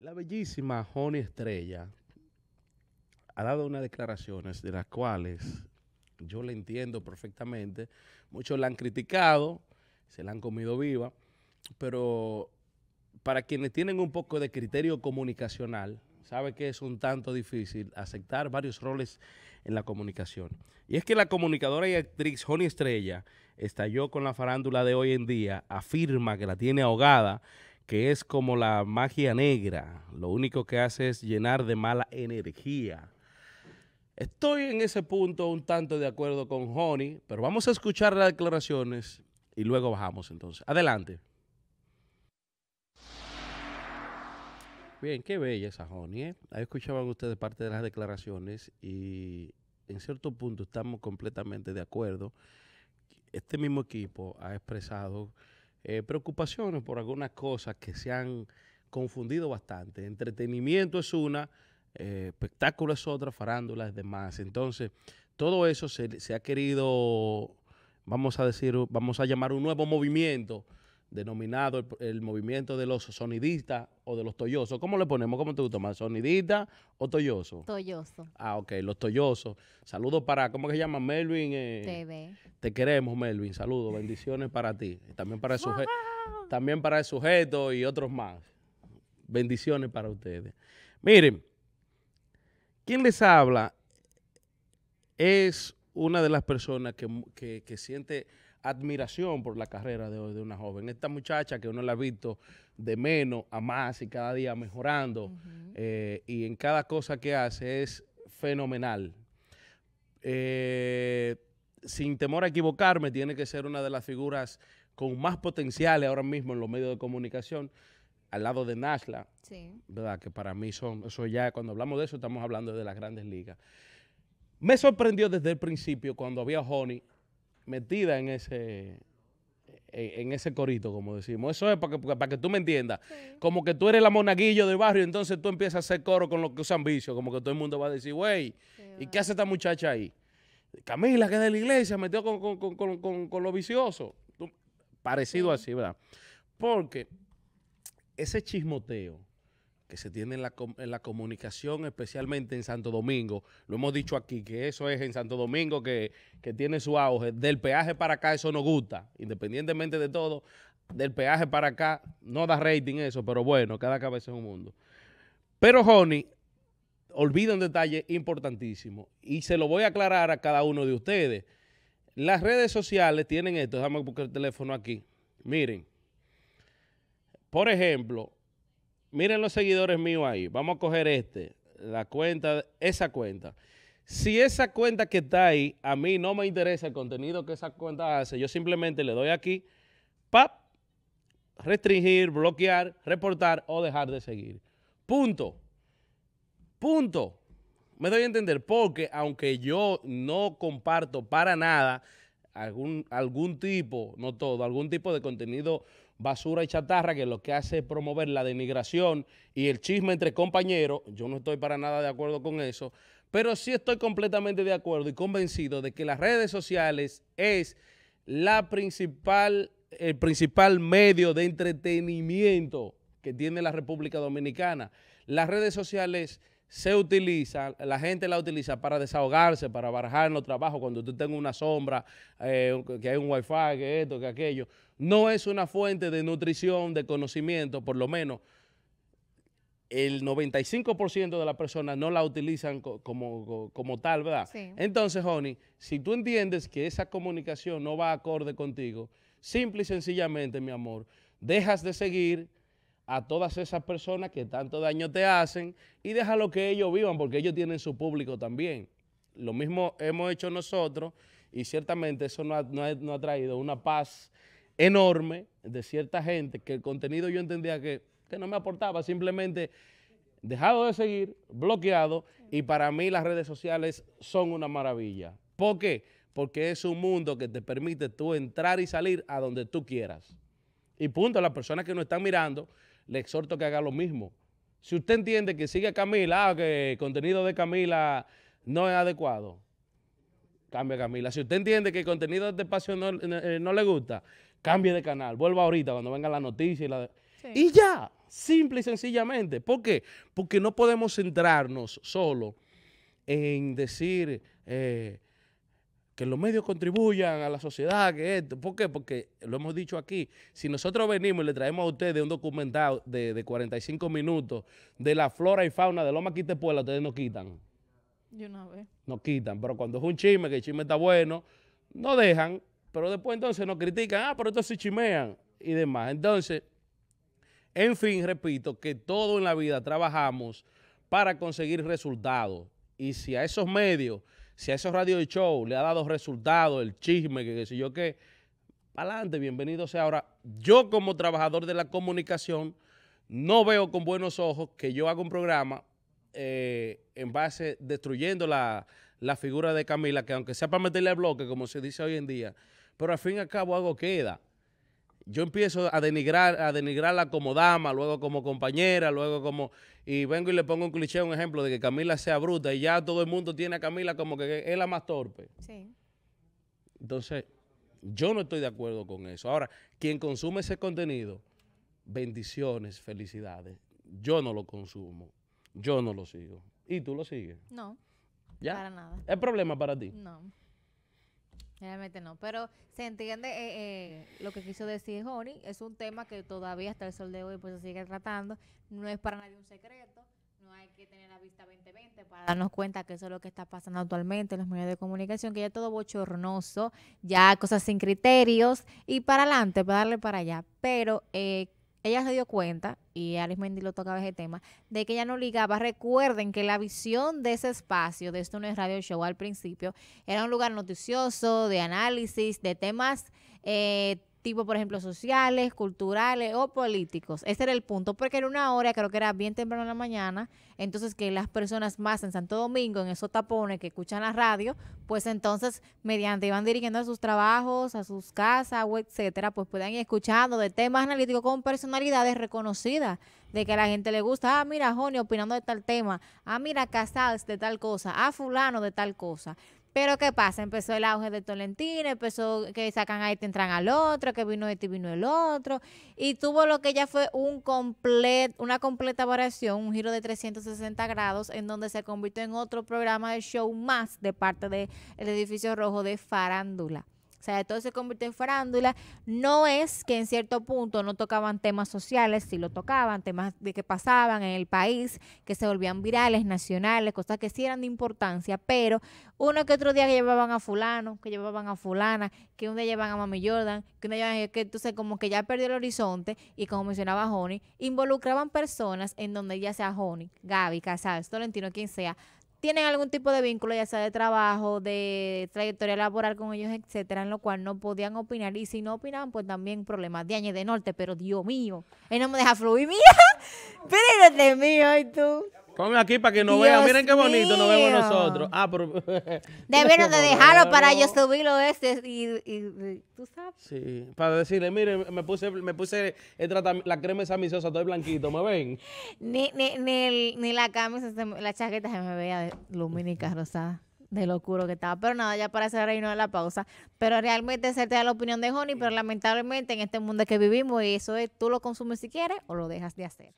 La bellísima Joni Estrella ha dado unas declaraciones de las cuales yo la entiendo perfectamente. Muchos la han criticado, se la han comido viva, pero para quienes tienen un poco de criterio comunicacional, sabe que es un tanto difícil aceptar varios roles en la comunicación. Y es que la comunicadora y actriz Joni Estrella estalló con la farándula de hoy en día, afirma que la tiene ahogada que es como la magia negra, lo único que hace es llenar de mala energía. Estoy en ese punto un tanto de acuerdo con Honey, pero vamos a escuchar las declaraciones y luego bajamos entonces. Adelante. Bien, qué bella esa Honey. ¿eh? Ahí escuchaban ustedes parte de las declaraciones y en cierto punto estamos completamente de acuerdo. Este mismo equipo ha expresado eh, preocupaciones por algunas cosas que se han confundido bastante. Entretenimiento es una, eh, espectáculo es otra, farándula es demás. Entonces, todo eso se, se ha querido, vamos a decir, vamos a llamar un nuevo movimiento denominado el, movimiento de los sonidistas o de los tollosos. ¿Cómo le ponemos? ¿Cómo te gusta más? ¿Sonidista o toyoso? Toyoso. Ah, ok, los tollosos. Saludos para, ¿cómo se llama? Melvin. Eh, TV. Te queremos, Melvin. Saludos, bendiciones para ti. También para, el sujeto, también para el sujeto y otros más. Bendiciones para ustedes. Miren, ¿quién les habla es una de las personas que, siente admiración por la carrera de, una joven. Esta muchacha que uno la ha visto de menos a más y cada día mejorando eh, y en cada cosa que hace es fenomenal. Eh, sin temor a equivocarme, tiene que ser una de las figuras con más potenciales ahora mismo en los medios de comunicación, al lado de Nashla, ¿verdad? Que para mí son, eso ya, cuando hablamos de eso, estamos hablando de las grandes ligas. Me sorprendió desde el principio cuando había Honey metida en ese, en ese corito, como decimos. Eso es para que, para que tú me entiendas. Como que tú eres la monaguillo del barrio, entonces tú empiezas a hacer coro con los que usan vicio. Como que todo el mundo va a decir, güey, ¿y qué hace esta muchacha ahí? Camila, que es de la iglesia, metió con, con, lo vicioso. parecido así, ¿verdad? Porque ese chismoteo que se tiene en la, comunicación, especialmente en Santo Domingo. Lo hemos dicho aquí, que eso es en Santo Domingo que, que, tiene su auge. Del peaje para acá eso nos gusta, independientemente de todo. Del peaje para acá no da rating eso, pero bueno, cada cabeza es un mundo. Pero Joni, olvida un detalle importantísimo y se lo voy a aclarar a cada uno de ustedes. Las redes sociales tienen esto, déjame buscar el teléfono aquí. Miren, por ejemplo, miren los seguidores míos ahí, vamos a coger este, la cuenta, esa cuenta. Si esa cuenta que está ahí, a mí no me interesa el contenido que esa cuenta hace, yo simplemente le doy aquí, pap, restringir, bloquear, reportar o dejar de seguir. Punto. Punto. Me doy a entender, porque aunque yo no comparto para nada algún, algún tipo, no todo, algún tipo de contenido basura y chatarra, que lo que hace es promover la denigración y el chisme entre compañeros. Yo no estoy para nada de acuerdo con eso, pero sí estoy completamente de acuerdo y convencido de que las redes sociales es la principal, el principal medio de entretenimiento que tiene la República Dominicana. Las redes sociales se utiliza, la gente la utiliza para desahogarse, para barajar en los trabajos, cuando tú tengas una sombra, eh, que hay un wifi, que esto, que aquello. No es una fuente de nutrición, de conocimiento, por lo menos el 95% de las personas no la utilizan como, como, tal, ¿verdad? Entonces, Honey, si tú entiendes que esa comunicación no va acorde contigo, simple y sencillamente, mi amor, dejas de seguir a todas esas personas que tanto daño te hacen y déjalo que ellos vivan porque ellos tienen su público también. Lo mismo hemos hecho nosotros y ciertamente eso no ha, traído una paz enorme de cierta gente que el contenido yo entendía que, que no me aportaba, simplemente dejado de seguir, bloqueado y para mí las redes sociales son una maravilla. ¿Por qué? Porque es un mundo que te permite tú entrar y salir a donde tú quieras. Y punto, las personas que nos están mirando le exhorto que haga lo mismo. Si usted entiende que sigue Camila, ah, que el contenido de Camila no es adecuado, cambie a Camila. Si usted entiende que el contenido de este espacio eh, eh, no, le gusta, cambie de canal. Vuelva ahorita cuando venga la noticia y ya, simple y sencillamente. ¿Por qué? Porque no podemos centrarnos solo en decir... Eh, que los medios contribuyan a la sociedad, que esto. ¿Por qué? Porque lo hemos dicho aquí, si nosotros venimos y le traemos a ustedes un documental de, 45 minutos de la flora y fauna de Loma Quitepuela, ustedes nos quitan. Yo no veo. Nos quitan, pero cuando es un chisme, que el chisme está bueno, no dejan, pero después entonces nos critican, ah, pero estos se chimean y demás. Entonces, en fin, repito, que todo en la vida trabajamos para conseguir resultados. Y si a esos medios si a esos radio show le ha dado resultado el chisme, que sé yo qué, adelante, bienvenido sea. Ahora, yo como trabajador de la comunicación, no veo con buenos ojos que yo haga un programa eh, en base, destruyendo la, figura de Camila, que aunque sea para meterle bloque, como se dice hoy en día, pero al fin y al cabo algo queda yo empiezo a denigrar, a denigrarla como dama, luego como compañera, luego como... Y vengo y le pongo un cliché, un ejemplo de que Camila sea bruta y ya todo el mundo tiene a Camila como que es la más torpe. Sí. Entonces, yo no estoy de acuerdo con eso. Ahora, quien consume ese contenido, bendiciones, felicidades. Yo no lo consumo, yo no lo sigo. ¿Y tú lo sigues? No, ¿Ya? para nada. ¿Es problema para ti? No. Realmente no, pero se entiende eh, eh, lo que quiso decir Johnny. Es un tema que todavía hasta el sol de hoy pues se sigue tratando. No es para nadie un secreto. No hay que tener la vista 2020 para darnos cuenta que eso es lo que está pasando actualmente en los medios de comunicación, que ya todo bochornoso, ya cosas sin criterios y para adelante, para darle para allá. Pero eh, ella se dio cuenta y Alex Mendy lo tocaba ese tema, de que ya no ligaba. Recuerden que la visión de ese espacio, de esto no es radio show al principio, era un lugar noticioso, de análisis, de temas eh, por ejemplo, sociales, culturales o políticos. Ese era el punto, porque era una hora, creo que era bien temprano en la mañana, entonces que las personas más en Santo Domingo, en esos tapones que escuchan la radio, pues entonces mediante iban dirigiendo a sus trabajos, a sus casas o etcétera, pues puedan ir escuchando de temas analíticos con personalidades reconocidas, de que a la gente le gusta, ah, mira, Joni opinando de tal tema, ah, mira, Casals de tal cosa, ah, fulano de tal cosa. Pero ¿qué pasa? Empezó el auge de Tolentino, empezó que sacan ahí este, entran al otro, que vino este, vino el otro, y tuvo lo que ya fue un complet, una completa variación, un giro de 360 grados, en donde se convirtió en otro programa de show más de parte del edificio rojo de Farándula. O sea, todo se convirtió en farándula. No es que en cierto punto no tocaban temas sociales, sí lo tocaban, temas de que pasaban en el país, que se volvían virales, nacionales, cosas que sí eran de importancia, pero uno que otro día que llevaban a fulano, que llevaban a fulana, que un día llevan a Mami Jordan, que un día llevan, que entonces como que ya perdió el horizonte y como mencionaba Honey, involucraban personas en donde ya sea Honey, Gaby, Casal, Tolentino, quien sea, tienen algún tipo de vínculo, ya sea de trabajo, de trayectoria laboral con ellos, etcétera, en lo cual no podían opinar. Y si no opinaban, pues también problemas de año de norte, pero Dios mío, él no me deja fluir, mía pero mío, y tú. Ponme aquí para que no vean. Miren qué bonito nos vemos nosotros. Ah, Debieron de dejarlo para yo subirlo este y, tú sabes. Sí, para decirle, miren, me puse, me puse la crema esa misosa, todo blanquito, ¿me ven? ni, ni, ni la camisa, la chaqueta se me veía lumínica rosada de locuro que estaba. Pero nada, ya para ahí reino de la pausa. Pero realmente se te da la opinión de Honey, pero lamentablemente en este mundo que vivimos, y eso es, tú lo consumes si quieres o lo dejas de hacer.